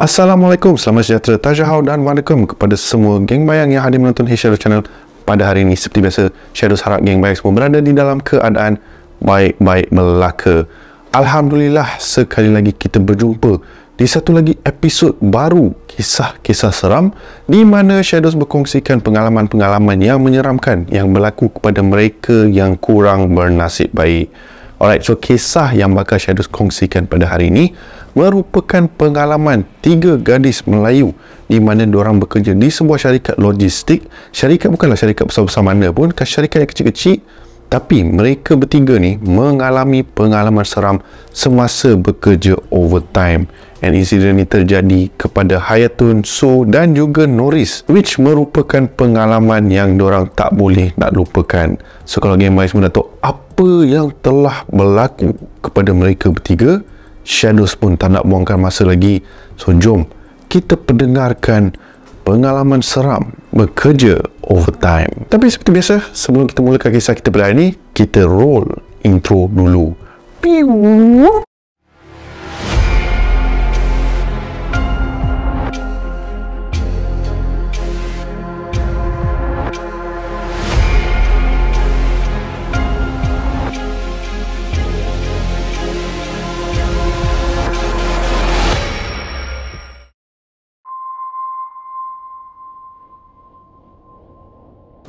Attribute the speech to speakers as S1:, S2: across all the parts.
S1: Assalamualaikum, selamat sejahtera, tajahau dan wa'alaikum kepada semua geng bayang yang hadir menonton Hisharul Channel pada hari ini. Seperti biasa, Shadows harap geng bayang semua berada di dalam keadaan baik-baik melaka. Alhamdulillah, sekali lagi kita berjumpa di satu lagi episod baru kisah-kisah seram di mana Shadows berkongsikan pengalaman-pengalaman yang menyeramkan yang berlaku kepada mereka yang kurang bernasib baik. Alright, so kisah yang bakal Shadows kongsikan pada hari ini merupakan pengalaman tiga gadis Melayu di mana diorang bekerja di sebuah syarikat logistik. Syarikat bukanlah syarikat besar-besar mana pun, kan syarikat yang kecil-kecil tapi mereka bertiga ni mengalami pengalaman seram semasa bekerja overtime and insiden ini terjadi kepada Hayatun, So dan juga Norris which merupakan pengalaman yang diorang tak boleh nak lupakan so kalau game baik semua tahu apa yang telah berlaku kepada mereka bertiga Shadows pun tak nak buangkan masa lagi so jom kita pendengarkan pengalaman seram bekerja overtime. Tapi seperti biasa, sebelum kita mulakan kisah kita berani, kita roll intro dulu. Piu.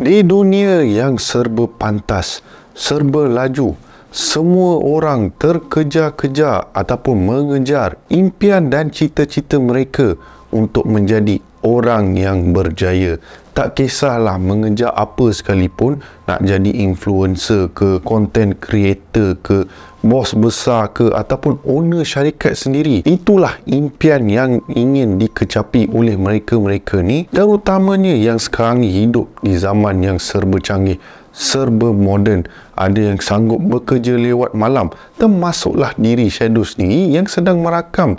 S1: Di dunia yang serba pantas, serba laju, semua orang terkejar-kejar ataupun mengejar impian dan cita-cita mereka untuk menjadi orang yang berjaya. Tak kisahlah mengejar apa sekalipun, nak jadi influencer ke, content creator ke, bos besar ke ataupun owner syarikat sendiri. Itulah impian yang ingin dikecapi oleh mereka-mereka ni. Terutamanya yang sekarang hidup di zaman yang serba canggih, serba moden. Ada yang sanggup bekerja lewat malam. Termasuklah diri Shadow sendiri yang sedang merakam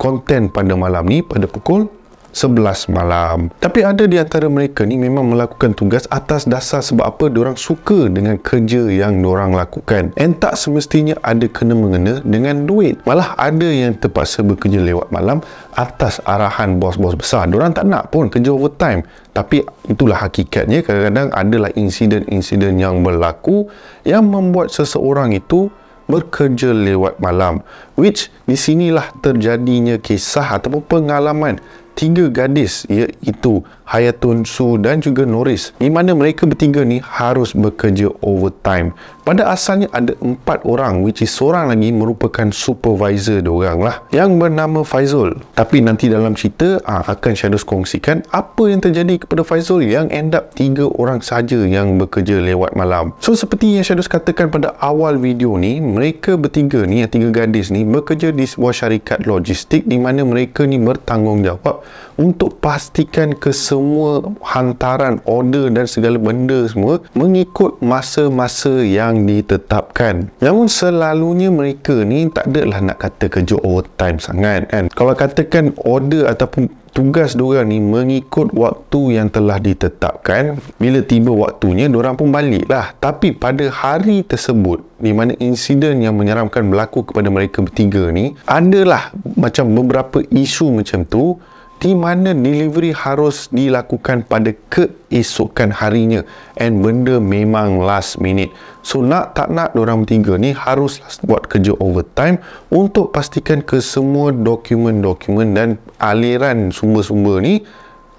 S1: konten pada malam ni pada pukul 11 malam. Tapi ada di antara mereka ni memang melakukan tugas atas dasar sebab apa diorang suka dengan kerja yang diorang lakukan. And tak semestinya ada kena mengena dengan duit. Malah ada yang terpaksa bekerja lewat malam atas arahan bos-bos besar. Diorang tak nak pun kerja overtime. Tapi itulah hakikatnya kadang-kadang adalah insiden-insiden yang berlaku yang membuat seseorang itu bekerja lewat malam which di sinilah terjadinya kisah ataupun pengalaman tiga gadis iaitu Hayatun Su dan juga Norris di mana mereka bertiga ni harus bekerja overtime pada asalnya ada empat orang which is seorang lagi merupakan supervisor diorang lah yang bernama Faizul tapi nanti dalam cerita aa, ah, akan Shadows kongsikan apa yang terjadi kepada Faizul yang end up tiga orang saja yang bekerja lewat malam so seperti yang Shadows katakan pada awal video ni mereka bertiga ni yang tiga gadis ni bekerja di sebuah syarikat logistik di mana mereka ni bertanggungjawab untuk pastikan kesemua semua hantaran order dan segala benda semua mengikut masa-masa yang ditetapkan namun selalunya mereka ni tak adalah nak kata kerja overtime sangat kan kalau katakan order ataupun tugas diorang ni mengikut waktu yang telah ditetapkan bila tiba waktunya diorang pun balik lah tapi pada hari tersebut di mana insiden yang menyeramkan berlaku kepada mereka bertiga ni adalah macam beberapa isu macam tu di mana delivery harus dilakukan pada keesokan harinya and benda memang last minute so nak tak nak orang tiga ni harus buat kerja overtime untuk pastikan kesemua dokumen-dokumen dan aliran sumber-sumber ni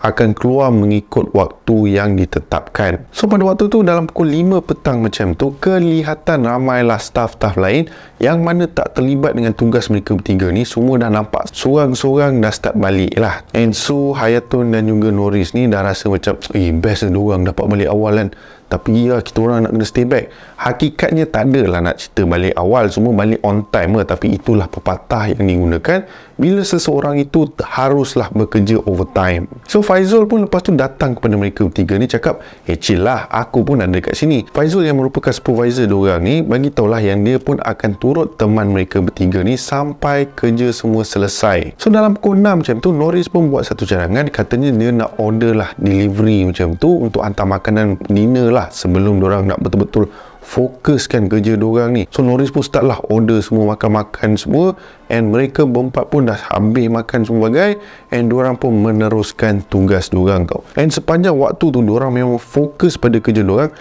S1: akan keluar mengikut waktu yang ditetapkan. So pada waktu tu dalam pukul 5 petang macam tu kelihatan ramailah staf-staf lain yang mana tak terlibat dengan tugas mereka bertiga ni semua dah nampak seorang-seorang dah start balik lah. And so Hayatun dan juga Noris ni dah rasa macam eh best lah diorang dapat balik awal kan. Tapi ya kita orang nak kena stay back hakikatnya tak adalah nak cerita balik awal semua balik on time lah. tapi itulah pepatah yang digunakan bila seseorang itu haruslah bekerja overtime so Faizul pun lepas tu datang kepada mereka bertiga ni cakap eh chill lah aku pun ada kat sini Faizul yang merupakan supervisor diorang ni bagi lah yang dia pun akan turut teman mereka bertiga ni sampai kerja semua selesai so dalam pukul 6 macam tu Norris pun buat satu cadangan katanya dia nak order lah delivery macam tu untuk hantar makanan dinner lah sebelum diorang nak betul-betul fokuskan kerja diorang ni. So Norris pun start lah order semua makan-makan semua and mereka berempat pun dah habis makan semua bagai and diorang pun meneruskan tugas diorang kau. And sepanjang waktu tu diorang memang fokus pada kerja diorang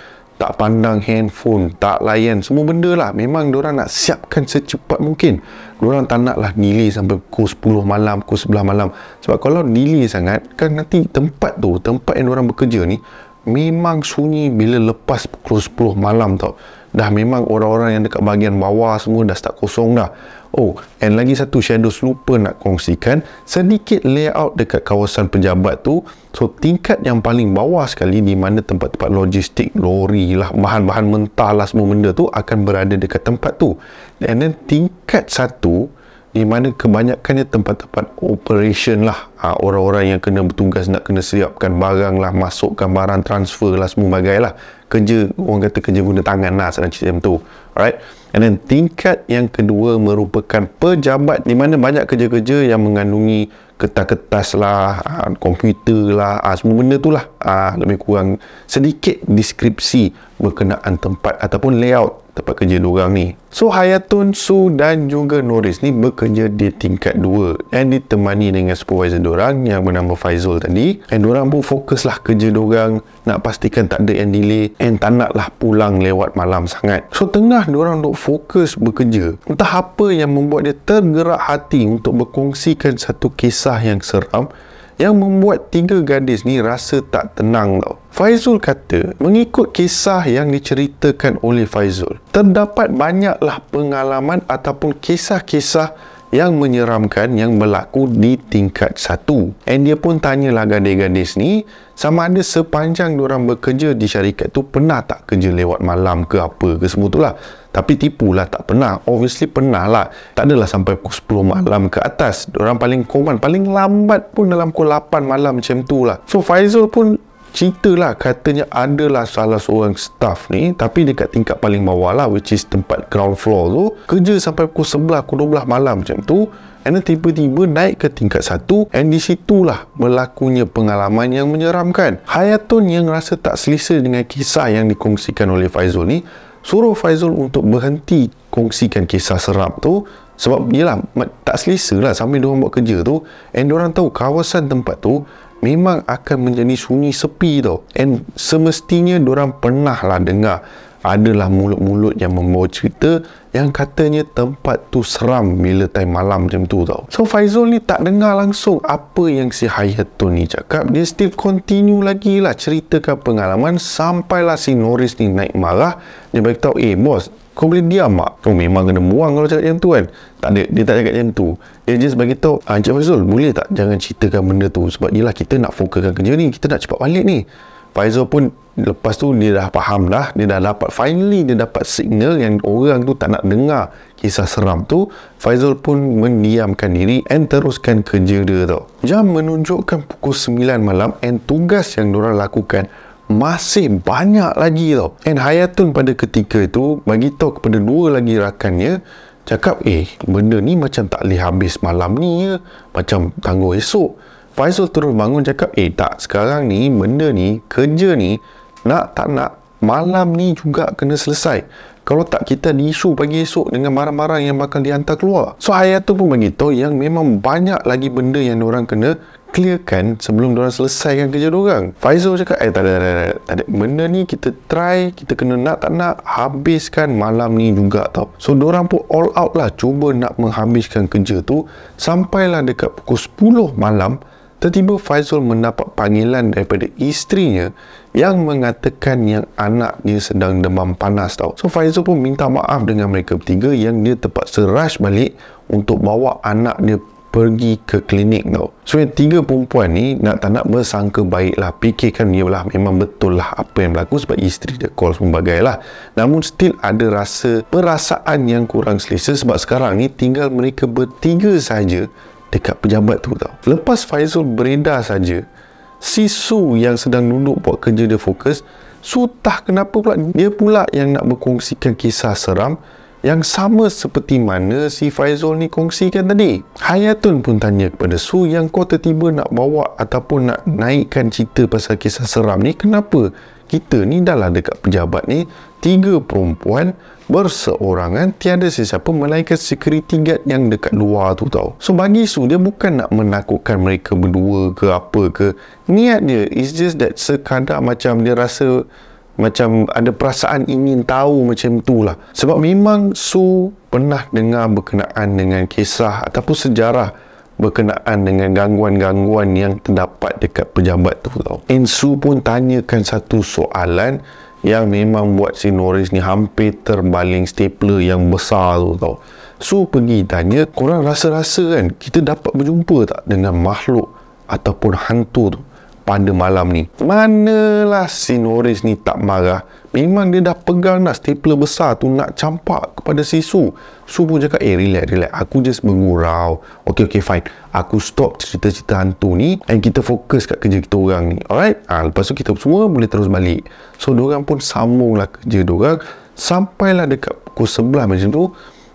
S1: tak pandang handphone, tak layan semua benda lah. Memang diorang nak siapkan secepat mungkin. Diorang tak nak lah nilai sampai pukul 10 malam, pukul 11 malam. Sebab kalau nilai sangat, kan nanti tempat tu, tempat yang diorang bekerja ni, memang sunyi bila lepas pukul 10 malam tau dah memang orang-orang yang dekat bahagian bawah semua dah start kosong dah oh and lagi satu Shadows lupa nak kongsikan sedikit layout dekat kawasan pejabat tu so tingkat yang paling bawah sekali di mana tempat-tempat logistik lori lah bahan-bahan mentah lah semua benda tu akan berada dekat tempat tu and then tingkat satu di mana kebanyakannya tempat-tempat operation lah ha, orang-orang yang kena bertugas nak kena siapkan barang lah masukkan barang transfer lah semua bagai lah kerja orang kata kerja guna tangan lah senang cerita tu alright and then tingkat yang kedua merupakan pejabat di mana banyak kerja-kerja yang mengandungi kertas-kertas lah ah, komputer lah ah, semua benda tu lah ah, lebih kurang sedikit deskripsi berkenaan tempat ataupun layout tempat kerja diorang ni so Hayatun Su dan juga Noris ni bekerja di tingkat 2 dan ditemani dengan supervisor diorang yang bernama Faizul tadi dan diorang pun fokus lah kerja diorang nak pastikan tak ada yang delay and tak lah pulang lewat malam sangat. So tengah diorang duk fokus bekerja. Entah apa yang membuat dia tergerak hati untuk berkongsikan satu kisah yang seram yang membuat tiga gadis ni rasa tak tenang tau. Faizul kata, mengikut kisah yang diceritakan oleh Faizul, terdapat banyaklah pengalaman ataupun kisah-kisah yang menyeramkan yang berlaku di tingkat satu. and dia pun tanyalah gadis-gadis ni sama ada sepanjang diorang bekerja di syarikat tu pernah tak kerja lewat malam ke apa ke semua tu lah tapi tipulah tak pernah obviously pernah lah tak adalah sampai pukul 10 malam ke atas diorang paling common paling lambat pun dalam pukul 8 malam macam tu lah so Faizul pun lah katanya adalah salah seorang staff ni tapi dekat tingkat paling bawah lah which is tempat ground floor tu kerja sampai pukul 11 pukul 12 malam macam tu and then tiba-tiba naik ke tingkat 1 and di situlah berlakunya pengalaman yang menyeramkan Hayatun yang rasa tak selesa dengan kisah yang dikongsikan oleh Faizul ni suruh Faizul untuk berhenti kongsikan kisah seram tu sebab yelah tak selesa lah sambil diorang buat kerja tu and diorang tahu kawasan tempat tu memang akan menjadi sunyi sepi tau and semestinya diorang pernah lah dengar adalah mulut-mulut yang membawa cerita yang katanya tempat tu seram bila time malam macam tu tau so Faizul ni tak dengar langsung apa yang si Hayatul ni cakap dia still continue lagi lah ceritakan pengalaman sampailah si Norris ni naik marah dia beritahu eh bos kau boleh diam mak kau oh, memang kena muang kalau cakap macam tu kan tak ada dia tak cakap macam tu dia just bagi tahu ah, Encik Faizul boleh tak jangan ceritakan benda tu sebab yelah kita nak fokuskan kerja ni kita nak cepat balik ni Faizul pun lepas tu dia dah faham dah dia dah dapat finally dia dapat signal yang orang tu tak nak dengar kisah seram tu Faizul pun mendiamkan diri and teruskan kerja dia tau jam menunjukkan pukul 9 malam and tugas yang diorang lakukan masih banyak lagi tau and Hayatun pada ketika itu bagi tahu kepada dua lagi rakannya cakap eh benda ni macam tak boleh habis malam ni ya macam tangguh esok Faisal terus bangun cakap eh tak sekarang ni benda ni kerja ni nak tak nak malam ni juga kena selesai kalau tak kita ada isu pagi esok dengan marah-marah yang bakal dihantar keluar so ayat tu pun beritahu yang memang banyak lagi benda yang orang kena clearkan sebelum diorang selesaikan kerja diorang. Faizal cakap, eh tak ada, tak ada, tak ada. Benda ni kita try, kita kena nak tak nak habiskan malam ni juga tau. So diorang pun all out lah cuba nak menghabiskan kerja tu. Sampailah dekat pukul 10 malam, tiba-tiba Faizal mendapat panggilan daripada isterinya yang mengatakan yang anak dia sedang demam panas tau. So Faizal pun minta maaf dengan mereka bertiga yang dia terpaksa rush balik untuk bawa anak dia pergi ke klinik tau so yang tiga perempuan ni nak tak nak bersangka baik lah fikirkan dia lah memang betul lah apa yang berlaku sebab isteri dia call sebagainya lah namun still ada rasa perasaan yang kurang selesa sebab sekarang ni tinggal mereka bertiga saja dekat pejabat tu tau lepas Faizul beredar saja si Su yang sedang duduk buat kerja dia fokus Sutah kenapa pula dia pula yang nak berkongsikan kisah seram yang sama seperti mana si Faizul ni kongsikan tadi. Hayatun pun tanya kepada Su yang kau tertiba nak bawa ataupun nak naikkan cerita pasal kisah seram ni kenapa? Kita ni dah lah dekat pejabat ni tiga perempuan berseorangan tiada sesiapa melainkan security guard yang dekat luar tu tau. So bagi Su dia bukan nak menakutkan mereka berdua ke apa ke. Niat dia is just that sekadar macam dia rasa macam ada perasaan ingin tahu macam tu lah sebab memang Su pernah dengar berkenaan dengan kisah ataupun sejarah berkenaan dengan gangguan-gangguan yang terdapat dekat pejabat tu tau and Su pun tanyakan satu soalan yang memang buat si Norris ni hampir terbaling stapler yang besar tu tau Su pergi tanya korang rasa-rasa kan kita dapat berjumpa tak dengan makhluk ataupun hantu tu pada malam ni. Manalah si Norris ni tak marah. Memang dia dah pegang nak stapler besar tu nak campak kepada si Su. Su pun cakap, eh relax, relax. Aku just mengurau. Okay, okay, fine. Aku stop cerita-cerita hantu ni and kita fokus kat kerja kita orang ni. Alright? Ha, lepas tu kita semua boleh terus balik. So, diorang pun sambunglah kerja diorang. Sampailah dekat pukul 11 macam tu.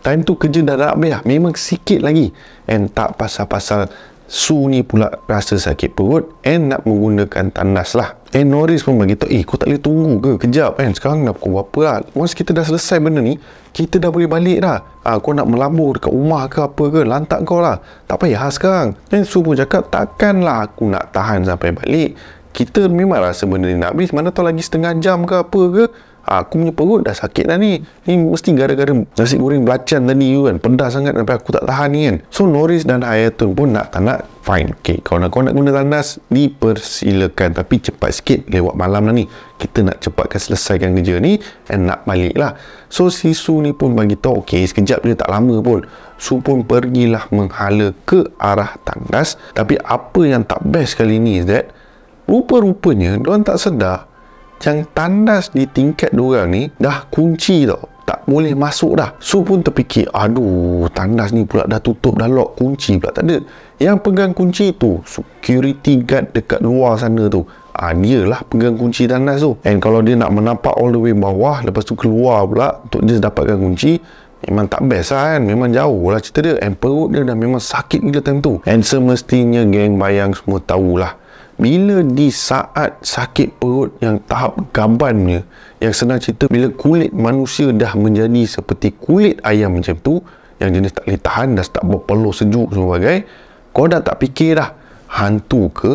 S1: Time tu kerja dah dah habis lah. Memang sikit lagi. And tak pasal-pasal Su ni pula rasa sakit perut And nak menggunakan tandas lah And Norris pun beritahu Eh kau tak boleh tunggu ke kejap kan Sekarang dah pukul berapa lah Once kita dah selesai benda ni Kita dah boleh balik dah ah, Kau nak melabur dekat rumah ke apa ke Lantak kau lah Tak payah lah sekarang And Su pun cakap lah. aku nak tahan sampai balik kita memang rasa benda ni nak habis Mana tahu lagi setengah jam ke apa ke aku punya perut dah sakit dah ni ni mesti gara-gara nasi goreng belacan tadi kan pedas sangat sampai aku tak tahan ni kan so Norris dan Ayatun pun nak tak nak fine okay, kalau nak, kau nak guna tandas dipersilakan tapi cepat sikit lewat malam dah ni kita nak cepatkan selesaikan kerja ni and nak balik lah so Sisu ni pun bagi tahu okay, sekejap dia tak lama pun Su pun pergilah menghala ke arah tandas tapi apa yang tak best kali ni is that rupa-rupanya diorang tak sedar yang tandas di tingkat diorang ni dah kunci tau tak boleh masuk dah Su pun terfikir aduh tandas ni pula dah tutup dah lock kunci pula tak ada yang pegang kunci tu security guard dekat luar sana tu ah ha, dia lah pegang kunci tandas tu and kalau dia nak menampak all the way bawah lepas tu keluar pula untuk dia dapatkan kunci Memang tak best lah kan Memang jauh lah cerita dia And perut dia dah memang sakit gila time tu And semestinya geng bayang semua tahulah bila di saat sakit perut yang tahap gambarnya yang senang cerita bila kulit manusia dah menjadi seperti kulit ayam macam tu yang jenis tak boleh tahan dah tak berpeluh sejuk semua bagai kau dah tak fikir dah hantu ke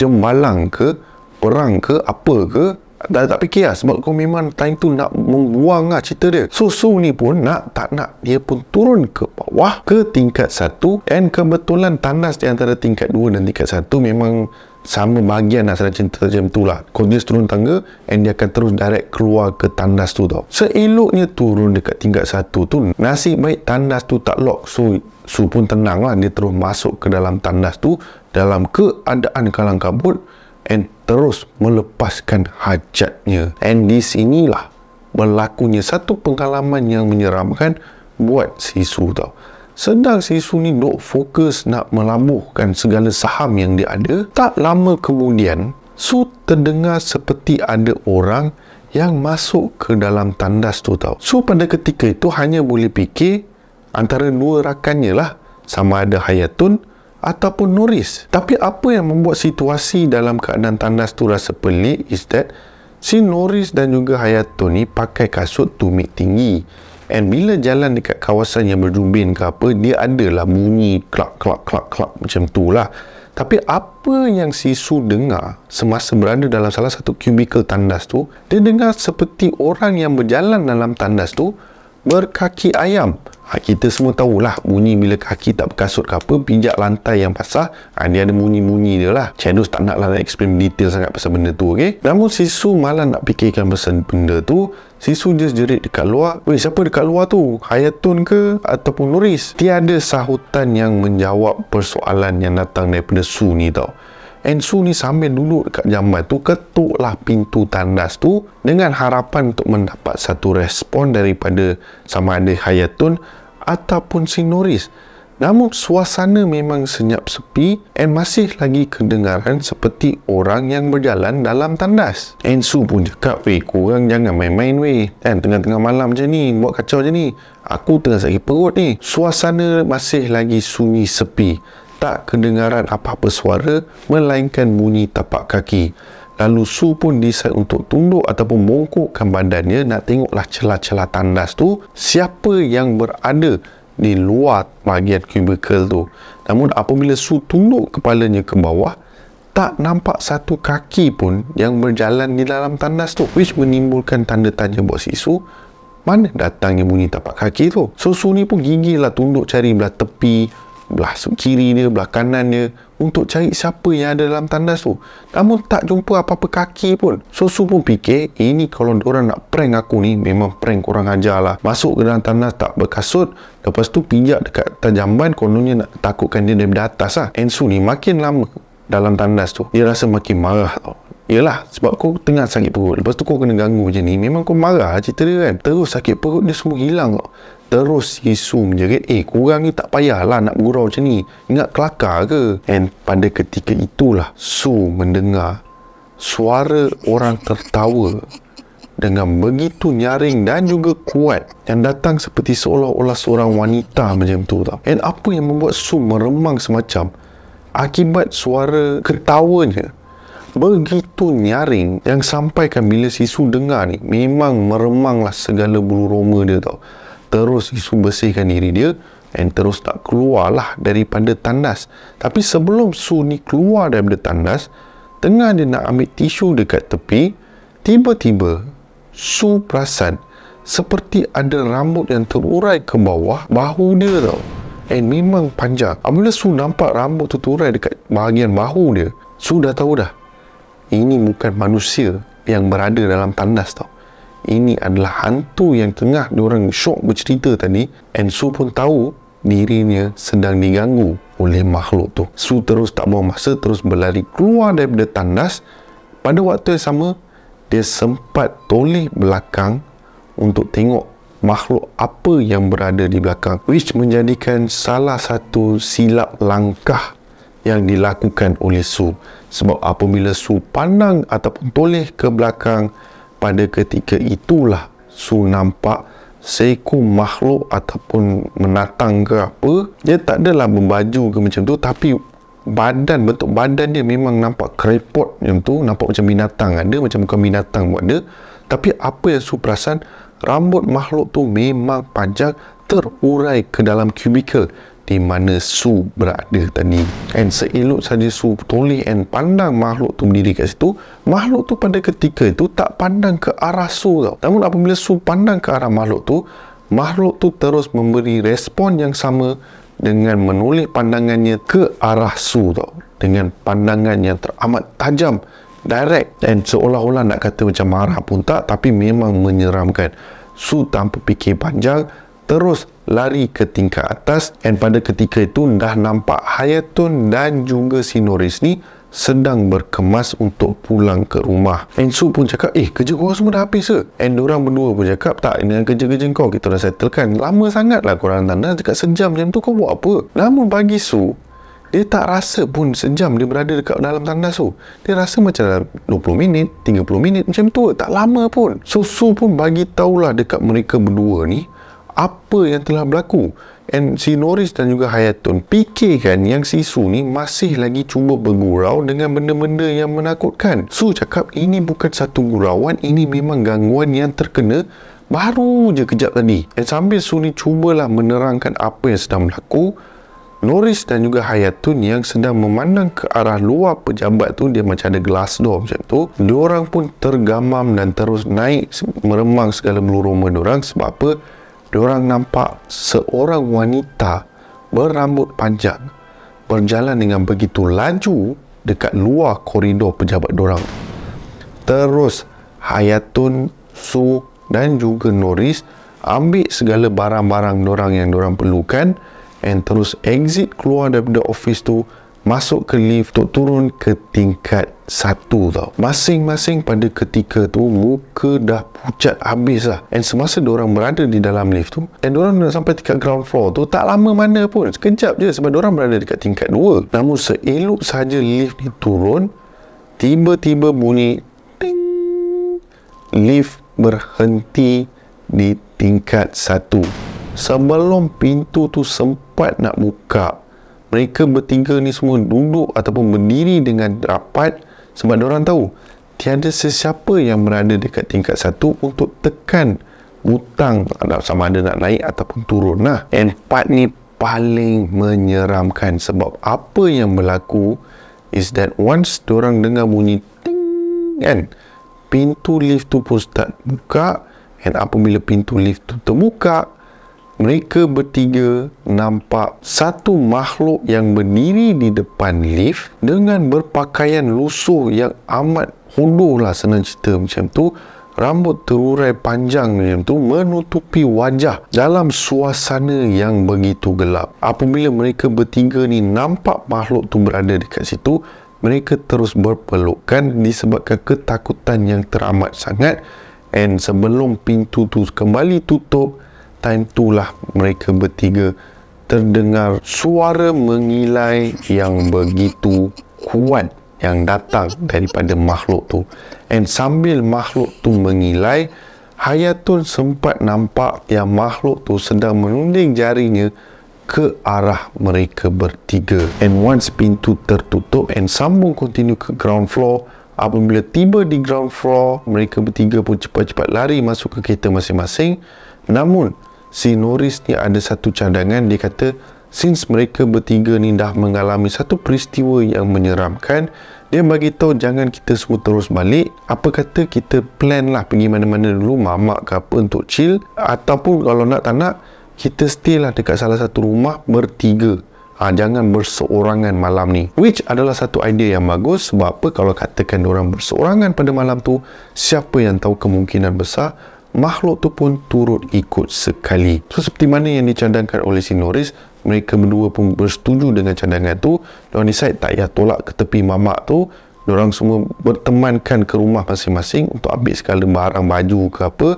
S1: jembalang ke perang ke apa ke dah tak fikir lah sebab kau memang time tu nak membuang lah cerita dia so Su ni pun nak tak nak dia pun turun ke bawah ke tingkat 1 and kebetulan tandas di antara tingkat 2 dan tingkat 1 memang sama bahagian asal lah selain cerita macam tu lah Kondis turun tangga And dia akan terus direct keluar ke tandas tu tau Seeloknya turun dekat tingkat satu tu Nasib baik tandas tu tak lock So Su pun tenang lah Dia terus masuk ke dalam tandas tu Dalam keadaan kalang kabut And terus melepaskan hajatnya. And di sinilah berlakunya satu pengalaman yang menyeramkan buat si su tau. Sedang si su ni dok fokus nak melambuhkan segala saham yang dia ada, tak lama kemudian Su terdengar seperti ada orang yang masuk ke dalam tandas tu tau. Su pada ketika itu hanya boleh fikir antara dua rakannya lah sama ada Hayatun ataupun noris. Tapi apa yang membuat situasi dalam keadaan tandas tu rasa pelik is that si noris dan juga Hayato ni pakai kasut tumit tinggi. And bila jalan dekat kawasan yang berdumbin ke apa, dia adalah bunyi klak klak klak klak macam tu lah. Tapi apa yang si Su dengar semasa berada dalam salah satu cubicle tandas tu, dia dengar seperti orang yang berjalan dalam tandas tu berkaki ayam ha, kita semua tahulah bunyi bila kaki tak berkasut ke apa pijak lantai yang pasah, ha, dia ada bunyi-bunyi dia lah Chenus tak nak lah nak explain detail sangat pasal benda tu okay? namun Sisu malah nak fikirkan pasal benda tu Sisu just jerit dekat luar Weh siapa dekat luar tu? Hayatun ke? Ataupun Loris? Tiada sahutan yang menjawab persoalan yang datang daripada Su ni tau And Su ni sambil dulu dekat jamban tu Ketuklah pintu tandas tu Dengan harapan untuk mendapat satu respon daripada Sama ada Hayatun ataupun si Noris. Namun suasana memang senyap sepi and masih lagi kedengaran seperti orang yang berjalan dalam tandas. And Su pun cakap, weh korang jangan main-main weh. Kan tengah-tengah malam je ni, buat kacau je ni. Aku tengah sakit perut ni. Suasana masih lagi sunyi sepi. Tak kedengaran apa-apa suara, melainkan bunyi tapak kaki lalu Su pun decide untuk tunduk ataupun mongkokkan badannya nak tengoklah celah-celah tandas tu siapa yang berada di luar bahagian cubicle tu namun apabila Su tunduk kepalanya ke bawah tak nampak satu kaki pun yang berjalan di dalam tandas tu which menimbulkan tanda tanya buat si Su mana datangnya bunyi tapak kaki tu so Su ni pun gigilah tunduk cari belah tepi belah kiri dia belah kanan dia untuk cari siapa yang ada dalam tandas tu. Namun tak jumpa apa-apa kaki pun. So Su pun fikir, ini kalau orang nak prank aku ni, memang prank kurang ajar lah. Masuk ke dalam tandas tak berkasut, lepas tu pijak dekat tajamban, kononnya nak takutkan dia daripada atas lah. And Su ni makin lama dalam tandas tu, dia rasa makin marah tau. Yelah, sebab kau tengah sakit perut. Lepas tu kau kena ganggu macam ni. Memang kau marah lah cerita dia kan. Terus sakit perut dia semua hilang kau terus isu menjerit eh kurang ni tak payahlah nak bergurau macam ni ingat kelakar ke and pada ketika itulah Su mendengar suara orang tertawa dengan begitu nyaring dan juga kuat yang datang seperti seolah-olah seorang wanita macam tu tau and apa yang membuat Su meremang semacam akibat suara ketawanya begitu nyaring yang sampaikan bila si Su dengar ni memang meremanglah segala bulu roma dia tau terus isu bersihkan diri dia and terus tak keluarlah daripada tandas. Tapi sebelum Su ni keluar daripada tandas, tengah dia nak ambil tisu dekat tepi, tiba-tiba Su perasan seperti ada rambut yang terurai ke bawah bahu dia tau. And memang panjang. Apabila Su nampak rambut terurai dekat bahagian bahu dia, Su dah tahu dah. Ini bukan manusia yang berada dalam tandas tau ini adalah hantu yang tengah diorang syok bercerita tadi and Su pun tahu dirinya sedang diganggu oleh makhluk tu Su terus tak buang masa terus berlari keluar daripada tandas pada waktu yang sama dia sempat toleh belakang untuk tengok makhluk apa yang berada di belakang which menjadikan salah satu silap langkah yang dilakukan oleh Su sebab apabila Su pandang ataupun toleh ke belakang pada ketika itulah Sul nampak seku makhluk ataupun menatang ke apa dia tak adalah membaju ke macam tu tapi badan bentuk badan dia memang nampak kerepot macam tu nampak macam binatang ada macam bukan binatang buat dia tapi apa yang Su perasan rambut makhluk tu memang panjang terurai ke dalam kubikel di mana Su berada tadi and seelok saja Su toleh and pandang makhluk tu berdiri kat situ makhluk tu pada ketika itu tak pandang ke arah Su tau namun apabila Su pandang ke arah makhluk tu makhluk tu terus memberi respon yang sama dengan menoleh pandangannya ke arah Su tau dengan pandangan yang teramat tajam direct dan seolah-olah nak kata macam marah pun tak tapi memang menyeramkan Su tanpa fikir panjang terus lari ke tingkat atas dan pada ketika itu dah nampak Hayatun dan juga si Noris ni sedang berkemas untuk pulang ke rumah. And Su pun cakap, eh kerja korang semua dah habis ke? And orang berdua pun cakap, tak dengan kerja-kerja kau kita dah settlekan. Lama sangat lah korang tanda, cakap sejam macam tu kau buat apa? Lama bagi Su, dia tak rasa pun sejam dia berada dekat dalam tandas tu. Dia rasa macam 20 minit, 30 minit macam tu. Tak lama pun. So, Su pun bagi tahulah dekat mereka berdua ni apa yang telah berlaku and si Norris dan juga Hayatun fikirkan yang si Su ni masih lagi cuba bergurau dengan benda-benda yang menakutkan Su cakap ini bukan satu gurauan ini memang gangguan yang terkena baru je kejap tadi dan sambil Su ni cubalah menerangkan apa yang sedang berlaku Norris dan juga Hayatun yang sedang memandang ke arah luar pejabat tu dia macam ada glass door macam tu diorang pun tergamam dan terus naik meremang segala meluruma diorang sebab apa diorang nampak seorang wanita berambut panjang berjalan dengan begitu laju dekat luar koridor pejabat diorang. Terus Hayatun, Su dan juga Noris ambil segala barang-barang diorang yang diorang perlukan and terus exit keluar daripada office tu masuk ke lift untuk turun ke tingkat satu tau masing-masing pada ketika tu muka dah pucat habis lah and semasa orang berada di dalam lift tu and orang nak sampai tingkat ground floor tu tak lama mana pun sekejap je sebab orang berada dekat tingkat dua namun seelok saja lift ni turun tiba-tiba bunyi ting lift berhenti di tingkat satu sebelum pintu tu sempat nak buka mereka bertingkah ni semua duduk ataupun berdiri dengan rapat sebab orang tahu tiada sesiapa yang berada dekat tingkat satu untuk tekan hutang sama ada nak naik ataupun turun nah and part ni paling menyeramkan sebab apa yang berlaku is that once orang dengar bunyi ting kan pintu lift tu pun start buka and apabila pintu lift tu terbuka mereka bertiga nampak satu makhluk yang berdiri di depan lift dengan berpakaian lusuh yang amat hodoh lah senang cerita macam tu rambut terurai panjang macam tu menutupi wajah dalam suasana yang begitu gelap apabila mereka bertiga ni nampak makhluk tu berada dekat situ mereka terus berpelukan disebabkan ketakutan yang teramat sangat and sebelum pintu tu kembali tutup time tu lah mereka bertiga terdengar suara mengilai yang begitu kuat yang datang daripada makhluk tu and sambil makhluk tu mengilai Hayatun sempat nampak yang makhluk tu sedang menuding jarinya ke arah mereka bertiga and once pintu tertutup and sambung continue ke ground floor apabila tiba di ground floor mereka bertiga pun cepat-cepat lari masuk ke kereta masing-masing namun si Norris ni ada satu cadangan dia kata since mereka bertiga ni dah mengalami satu peristiwa yang menyeramkan dia bagi tahu jangan kita semua terus balik apa kata kita plan lah pergi mana-mana dulu mamak ke apa untuk chill ataupun kalau nak tak nak kita stay lah dekat salah satu rumah bertiga ha, jangan berseorangan malam ni which adalah satu idea yang bagus sebab apa kalau katakan orang berseorangan pada malam tu siapa yang tahu kemungkinan besar makhluk tu pun turut ikut sekali. So seperti mana yang dicadangkan oleh si Norris, mereka berdua pun bersetuju dengan cadangan tu. Diorang decide tak payah tolak ke tepi mamak tu. Diorang semua bertemankan ke rumah masing-masing untuk ambil segala barang baju ke apa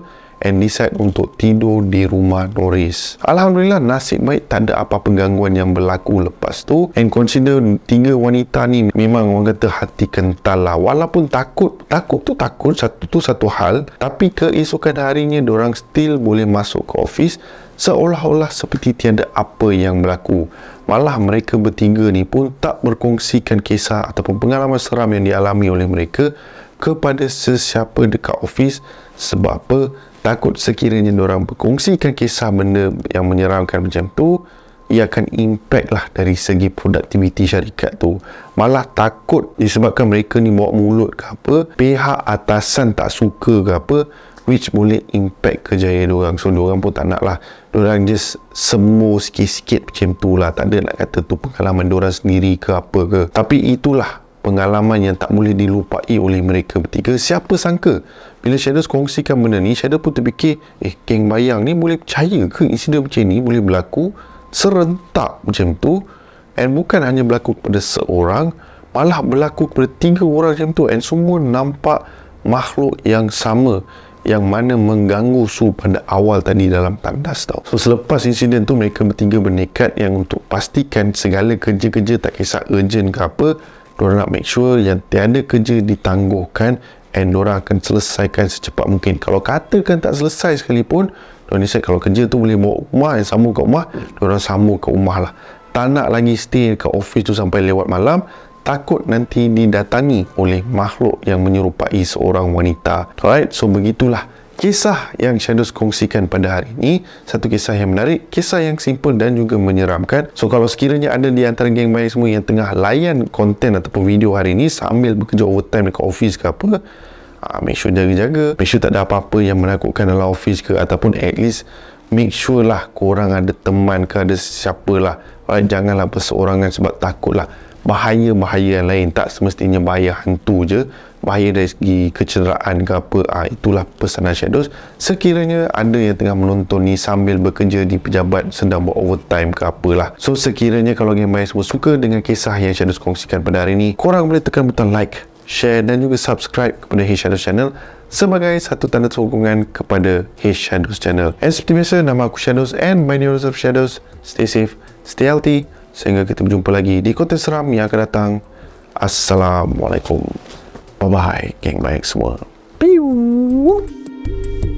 S1: and decide untuk tidur di rumah Doris. Alhamdulillah nasib baik tak ada apa-apa yang berlaku lepas tu and consider tiga wanita ni memang orang kata hati kental lah. Walaupun takut, takut tu takut satu tu satu hal tapi keesokan harinya orang still boleh masuk ke office seolah-olah seperti tiada apa yang berlaku. Malah mereka bertiga ni pun tak berkongsikan kisah ataupun pengalaman seram yang dialami oleh mereka kepada sesiapa dekat office sebab apa takut sekiranya orang berkongsikan kisah benda yang menyeramkan macam tu ia akan impact lah dari segi produktiviti syarikat tu malah takut disebabkan mereka ni bawa mulut ke apa pihak atasan tak suka ke apa which boleh impact kerjaya orang so orang pun tak nak lah orang just semu sikit-sikit macam tu lah tak ada nak kata tu pengalaman orang sendiri ke apa ke tapi itulah pengalaman yang tak boleh dilupai oleh mereka bertiga siapa sangka bila Shadows kongsikan benda ni Shadow pun terfikir eh geng bayang ni boleh percaya ke insiden macam ni boleh berlaku serentak macam tu and bukan hanya berlaku kepada seorang malah berlaku kepada tiga orang macam tu and semua nampak makhluk yang sama yang mana mengganggu Su pada awal tadi dalam tandas tau so selepas insiden tu mereka bertiga bernekat yang untuk pastikan segala kerja-kerja tak kisah urgent ke apa Diorang nak make sure yang tiada kerja ditangguhkan and diorang akan selesaikan secepat mungkin. Kalau katakan tak selesai sekalipun, diorang ni kalau kerja tu boleh bawa rumah yang sambung ke rumah, diorang sambung ke rumah lah. Tak nak lagi stay ke office tu sampai lewat malam, takut nanti didatangi oleh makhluk yang menyerupai seorang wanita. Alright, so begitulah kisah yang Shadows kongsikan pada hari ini satu kisah yang menarik kisah yang simple dan juga menyeramkan so kalau sekiranya ada di antara geng main semua yang tengah layan konten ataupun video hari ini sambil bekerja overtime dekat office ke apa uh, make sure jaga-jaga make sure tak ada apa-apa yang menakutkan dalam office ke ataupun at least make sure lah korang ada teman ke ada siapa lah right, ah, janganlah berseorangan sebab takut lah bahaya-bahaya lain tak semestinya bahaya hantu je bahaya dari segi kecederaan ke apa ha, itulah pesanan Shadows sekiranya anda yang tengah menonton ni sambil bekerja di pejabat sedang buat overtime ke lah. so sekiranya kalau Game Bias pun suka dengan kisah yang Shadows kongsikan pada hari ni korang boleh tekan butang like share dan juga subscribe kepada Hey Shadows Channel sebagai satu tanda sokongan kepada Hey Shadows Channel and seperti biasa nama aku Shadows and my name is Shadows stay safe stay healthy sehingga kita berjumpa lagi di konten seram yang akan datang Assalamualaikum Bye bye, Gangbangs World. Pew!